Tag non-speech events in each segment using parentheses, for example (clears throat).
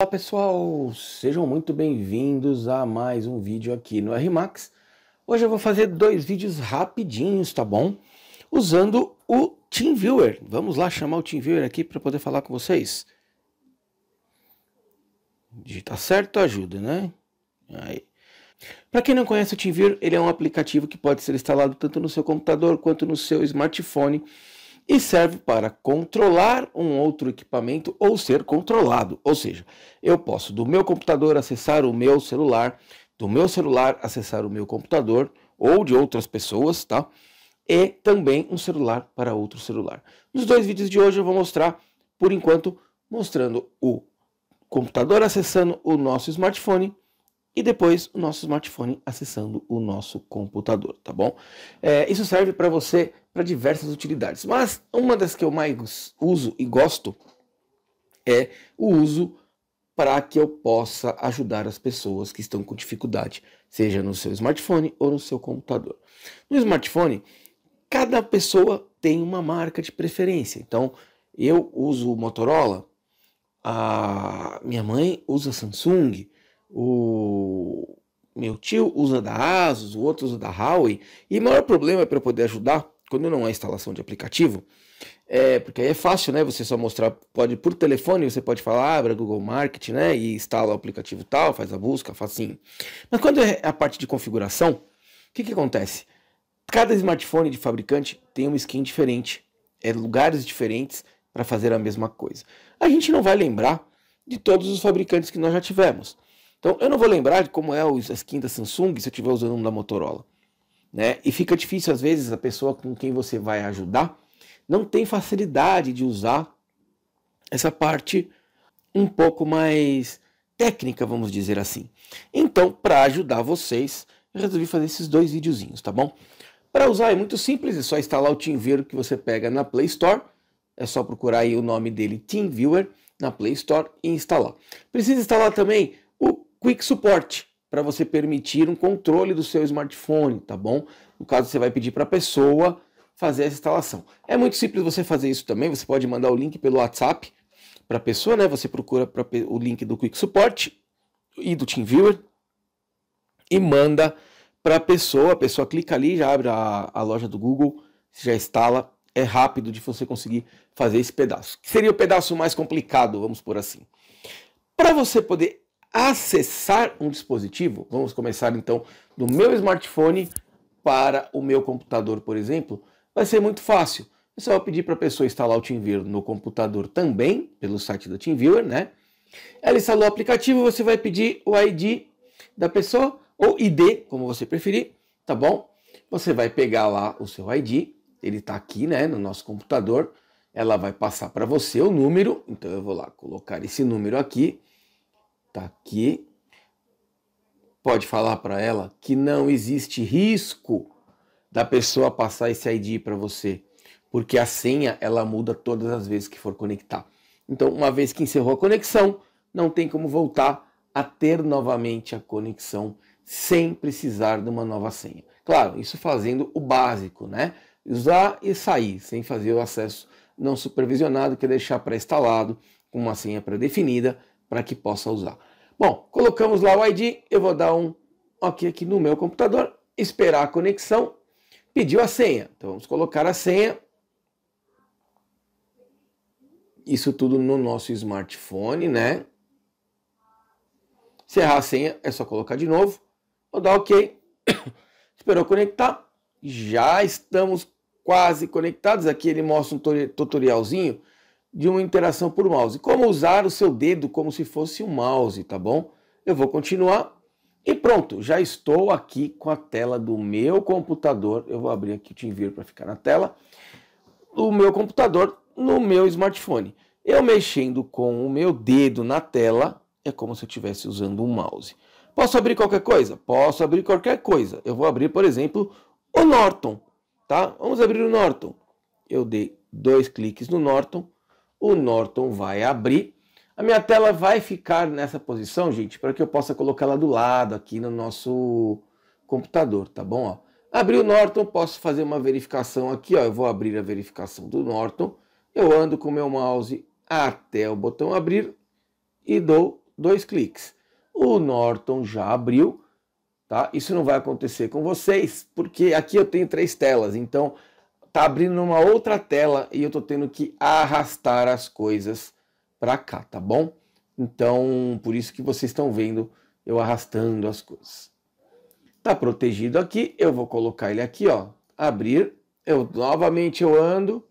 Olá pessoal, sejam muito bem-vindos a mais um vídeo aqui no RMAX. Hoje eu vou fazer dois vídeos rapidinhos, tá bom? Usando o TeamViewer. Vamos lá chamar o TeamViewer aqui para poder falar com vocês. Digitar certo ajuda, né? Aí. Para quem não conhece o TeamViewer, ele é um aplicativo que pode ser instalado tanto no seu computador quanto no seu smartphone e serve para controlar um outro equipamento ou ser controlado. Ou seja, eu posso do meu computador acessar o meu celular, do meu celular acessar o meu computador ou de outras pessoas, tá? E também um celular para outro celular. Nos dois vídeos de hoje eu vou mostrar, por enquanto, mostrando o computador acessando o nosso smartphone e depois o nosso smartphone acessando o nosso computador, tá bom? É, isso serve para você para diversas utilidades. Mas uma das que eu mais uso e gosto é o uso para que eu possa ajudar as pessoas que estão com dificuldade, seja no seu smartphone ou no seu computador. No smartphone, cada pessoa tem uma marca de preferência. Então, eu uso o Motorola, a minha mãe usa Samsung, o meu tio usa da Asus, o outro usa da Huawei. E o maior problema para poder ajudar quando não é instalação de aplicativo, é, porque aí é fácil, né? Você só mostrar, pode por telefone, você pode falar, ah, abre abra Google Market, né? E instala o aplicativo tal, faz a busca, facinho. Assim. Mas quando é a parte de configuração, o que, que acontece? Cada smartphone de fabricante tem uma skin diferente, é lugares diferentes para fazer a mesma coisa. A gente não vai lembrar de todos os fabricantes que nós já tivemos. Então, eu não vou lembrar de como é a skin da Samsung se eu estiver usando um da Motorola. Né? E fica difícil, às vezes, a pessoa com quem você vai ajudar não tem facilidade de usar essa parte um pouco mais técnica, vamos dizer assim. Então, para ajudar vocês, eu resolvi fazer esses dois videozinhos, tá bom? Para usar é muito simples, é só instalar o TeamViewer que você pega na Play Store, é só procurar aí o nome dele, TeamViewer, na Play Store e instalar. Precisa instalar também o Quick Support, para você permitir um controle do seu smartphone, tá bom? No caso, você vai pedir para a pessoa fazer essa instalação. É muito simples você fazer isso também, você pode mandar o link pelo WhatsApp para a pessoa, né? Você procura o link do Quick Support e do TeamViewer e manda para a pessoa, a pessoa clica ali, já abre a, a loja do Google, já instala, é rápido de você conseguir fazer esse pedaço. Que seria o pedaço mais complicado, vamos por assim. Para você poder acessar um dispositivo, vamos começar então do meu smartphone para o meu computador, por exemplo, vai ser muito fácil. É só pedir para a pessoa instalar o TeamViewer no computador também, pelo site da TeamViewer, né? Ela instalou o aplicativo, você vai pedir o ID da pessoa, ou ID, como você preferir, tá bom? Você vai pegar lá o seu ID, ele está aqui, né, no nosso computador, ela vai passar para você o número, então eu vou lá colocar esse número aqui, tá aqui, pode falar para ela que não existe risco da pessoa passar esse ID para você, porque a senha ela muda todas as vezes que for conectar. Então, uma vez que encerrou a conexão, não tem como voltar a ter novamente a conexão sem precisar de uma nova senha. Claro, isso fazendo o básico, né? Usar e sair, sem fazer o acesso não supervisionado, que é deixar pré-instalado, com uma senha pré-definida, para que possa usar. Bom, colocamos lá o ID, eu vou dar um OK aqui no meu computador, esperar a conexão, pediu a senha. Então vamos colocar a senha. Isso tudo no nosso smartphone, né? Cerrar a senha, é só colocar de novo. Vou dar OK. (coughs) Esperou conectar. Já estamos quase conectados. Aqui ele mostra um tutorialzinho de uma interação por mouse. Como usar o seu dedo como se fosse um mouse, tá bom? Eu vou continuar e pronto, já estou aqui com a tela do meu computador. Eu vou abrir aqui o TeamViewer para ficar na tela. O meu computador no meu smartphone. Eu mexendo com o meu dedo na tela é como se eu estivesse usando um mouse. Posso abrir qualquer coisa? Posso abrir qualquer coisa. Eu vou abrir, por exemplo, o Norton, tá? Vamos abrir o Norton. Eu dei dois cliques no Norton o Norton vai abrir. A minha tela vai ficar nessa posição, gente, para que eu possa colocar ela do lado aqui no nosso computador, tá bom? Ó. Abri o Norton, posso fazer uma verificação aqui, ó. Eu vou abrir a verificação do Norton. Eu ando com meu mouse até o botão abrir e dou dois cliques. O Norton já abriu, tá? Isso não vai acontecer com vocês, porque aqui eu tenho três telas, então tá abrindo uma outra tela e eu tô tendo que arrastar as coisas para cá, tá bom? Então, por isso que vocês estão vendo eu arrastando as coisas. Tá protegido aqui, eu vou colocar ele aqui, ó, abrir. Eu novamente eu ando,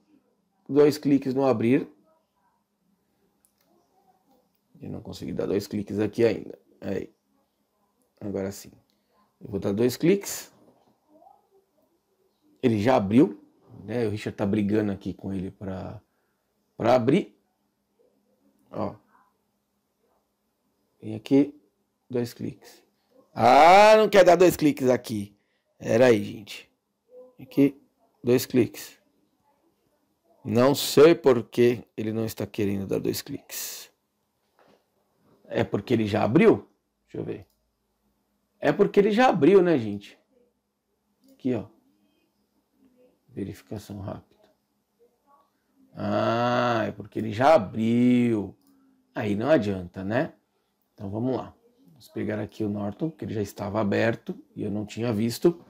dois cliques no abrir. Eu não consegui dar dois cliques aqui ainda. Aí. Agora sim. Eu vou dar dois cliques. Ele já abriu. Né? O Richard tá brigando aqui com ele para para abrir. Ó. Vem aqui, dois cliques. Ah, não quer dar dois cliques aqui. Era aí, gente. Aqui, dois cliques. Não sei por que ele não está querendo dar dois cliques. É porque ele já abriu? Deixa eu ver. É porque ele já abriu, né, gente? Aqui, ó. Verificação rápida. Ah, é porque ele já abriu. Aí não adianta, né? Então vamos lá. Vamos pegar aqui o Norton, que ele já estava aberto e eu não tinha visto.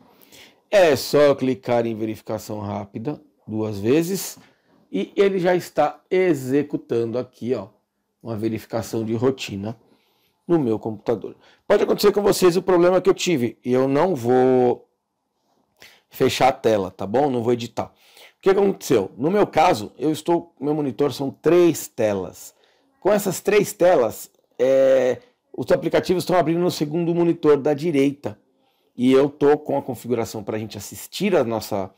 É só clicar em verificação rápida duas vezes e ele já está executando aqui, ó, uma verificação de rotina no meu computador. Pode acontecer com vocês o problema que eu tive. Eu não vou fechar a tela, tá bom? Não vou editar. O que aconteceu? No meu caso, eu estou, meu monitor são três telas. Com essas três telas, é, os aplicativos estão abrindo no segundo monitor da direita. E eu tô com a configuração para a gente assistir a nossa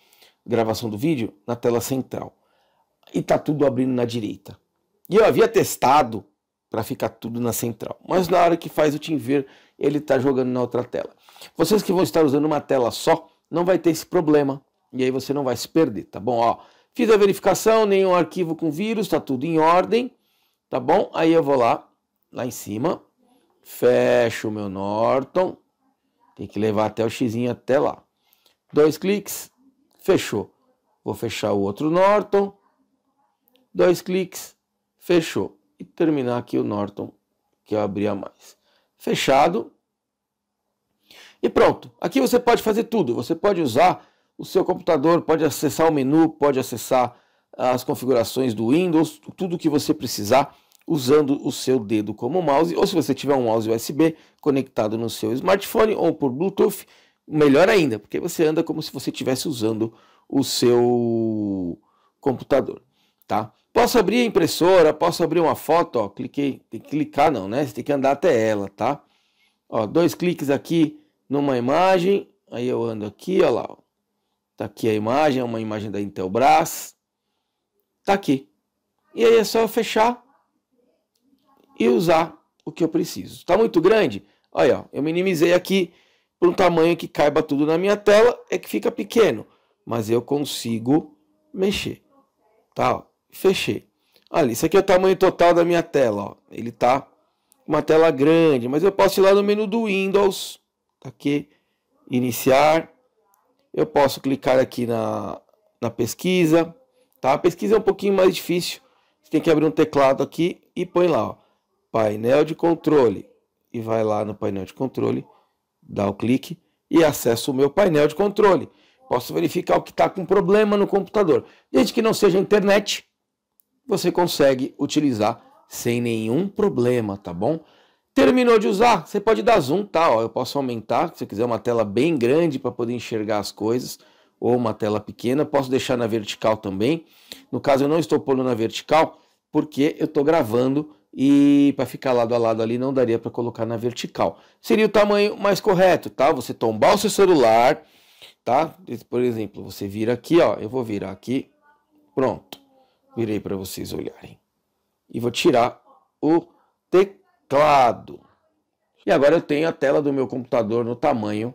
gravação do vídeo na tela central. E tá tudo abrindo na direita. E eu havia testado para ficar tudo na central. Mas na hora que faz o TeamViewer, ele está jogando na outra tela. Vocês que vão estar usando uma tela só, não vai ter esse problema. E aí você não vai se perder, tá bom? Ó, fiz a verificação, nenhum arquivo com vírus, tá tudo em ordem, tá bom? Aí eu vou lá, lá em cima, fecho o meu Norton, tem que levar até o xizinho até lá. Dois cliques, fechou. Vou fechar o outro Norton, dois cliques, fechou. E terminar aqui o Norton que eu abri a mais. Fechado, e pronto, aqui você pode fazer tudo. Você pode usar o seu computador, pode acessar o menu, pode acessar as configurações do Windows, tudo que você precisar usando o seu dedo como mouse, ou se você tiver um mouse USB conectado no seu smartphone ou por Bluetooth, melhor ainda, porque você anda como se você estivesse usando o seu computador, tá? Posso abrir a impressora, posso abrir uma foto, ó, cliquei, tem que clicar não, né? Você tem que andar até ela, tá? Ó, dois cliques aqui, numa imagem, aí eu ando aqui, olha lá. Ó. Tá aqui a imagem, é uma imagem da Intelbras. Tá aqui. E aí é só fechar e usar o que eu preciso. Tá muito grande? Olha, ó, eu minimizei aqui para um tamanho que caiba tudo na minha tela, é que fica pequeno, mas eu consigo mexer. Tá, ó, fechei. Olha, isso aqui é o tamanho total da minha tela, ó. Ele tá uma tela grande, mas eu posso ir lá no menu do Windows Tá aqui, iniciar. Eu posso clicar aqui na, na pesquisa, tá? A pesquisa é um pouquinho mais difícil. Você tem que abrir um teclado aqui e põe lá, ó, painel de controle. E vai lá no painel de controle, dá o clique e acessa o meu painel de controle. Posso verificar o que está com problema no computador. Desde que não seja internet, você consegue utilizar sem nenhum problema, tá bom? Terminou de usar, você pode dar zoom, tá? Ó, eu posso aumentar, se você quiser uma tela bem grande para poder enxergar as coisas, ou uma tela pequena, posso deixar na vertical também. No caso, eu não estou pondo na vertical, porque eu estou gravando e para ficar lado a lado ali não daria para colocar na vertical. Seria o tamanho mais correto, tá? Você tombar o seu celular, tá? Por exemplo, você vira aqui, ó, eu vou virar aqui. Pronto. Virei para vocês olharem. E vou tirar o teclado teclado. E agora eu tenho a tela do meu computador no tamanho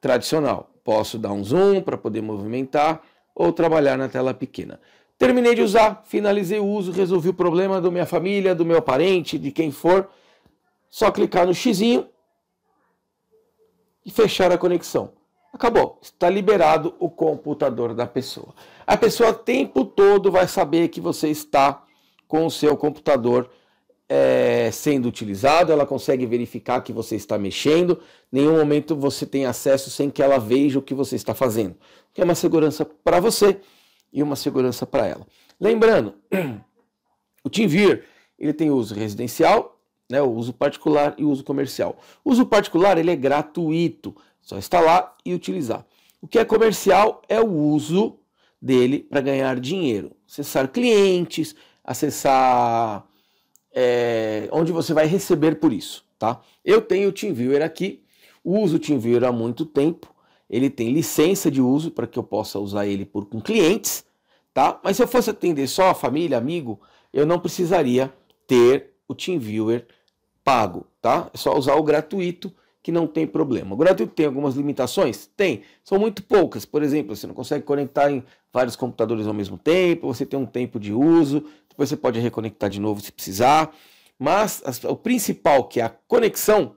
tradicional. Posso dar um zoom para poder movimentar ou trabalhar na tela pequena. Terminei de usar, finalizei o uso, resolvi o problema da minha família, do meu parente, de quem for. Só clicar no xizinho e fechar a conexão. Acabou, está liberado o computador da pessoa. A pessoa o tempo todo vai saber que você está com o seu computador é, sendo utilizado, ela consegue verificar que você está mexendo, nenhum momento você tem acesso sem que ela veja o que você está fazendo. Que é uma segurança para você e uma segurança para ela. Lembrando, (clears throat) o TeamViewer ele tem uso residencial, né, o uso particular e o uso comercial. O uso particular ele é gratuito, só instalar e utilizar. O que é comercial é o uso dele para ganhar dinheiro, acessar clientes, acessar é, onde você vai receber por isso, tá? Eu tenho o TeamViewer aqui, uso o TeamViewer há muito tempo, ele tem licença de uso para que eu possa usar ele por, com clientes, tá? Mas se eu fosse atender só a família, amigo, eu não precisaria ter o TeamViewer pago, tá? É só usar o gratuito que não tem problema. O gratuito tem algumas limitações? Tem. São muito poucas. Por exemplo, você não consegue conectar em vários computadores ao mesmo tempo, você tem um tempo de uso, depois você pode reconectar de novo se precisar. Mas o principal, que é a conexão,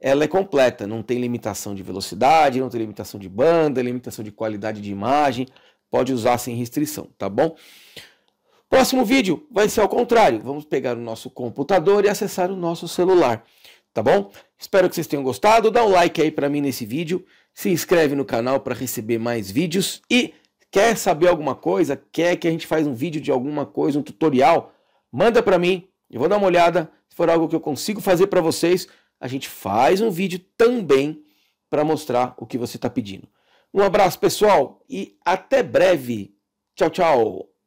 ela é completa. Não tem limitação de velocidade, não tem limitação de banda, limitação de qualidade de imagem. Pode usar sem restrição, tá bom? Próximo vídeo vai ser ao contrário. Vamos pegar o nosso computador e acessar o nosso celular tá bom? Espero que vocês tenham gostado. Dá um like aí para mim nesse vídeo, se inscreve no canal para receber mais vídeos e quer saber alguma coisa, quer que a gente faça um vídeo de alguma coisa, um tutorial, manda para mim, eu vou dar uma olhada. Se for algo que eu consigo fazer para vocês, a gente faz um vídeo também para mostrar o que você está pedindo. Um abraço, pessoal, e até breve. Tchau, tchau.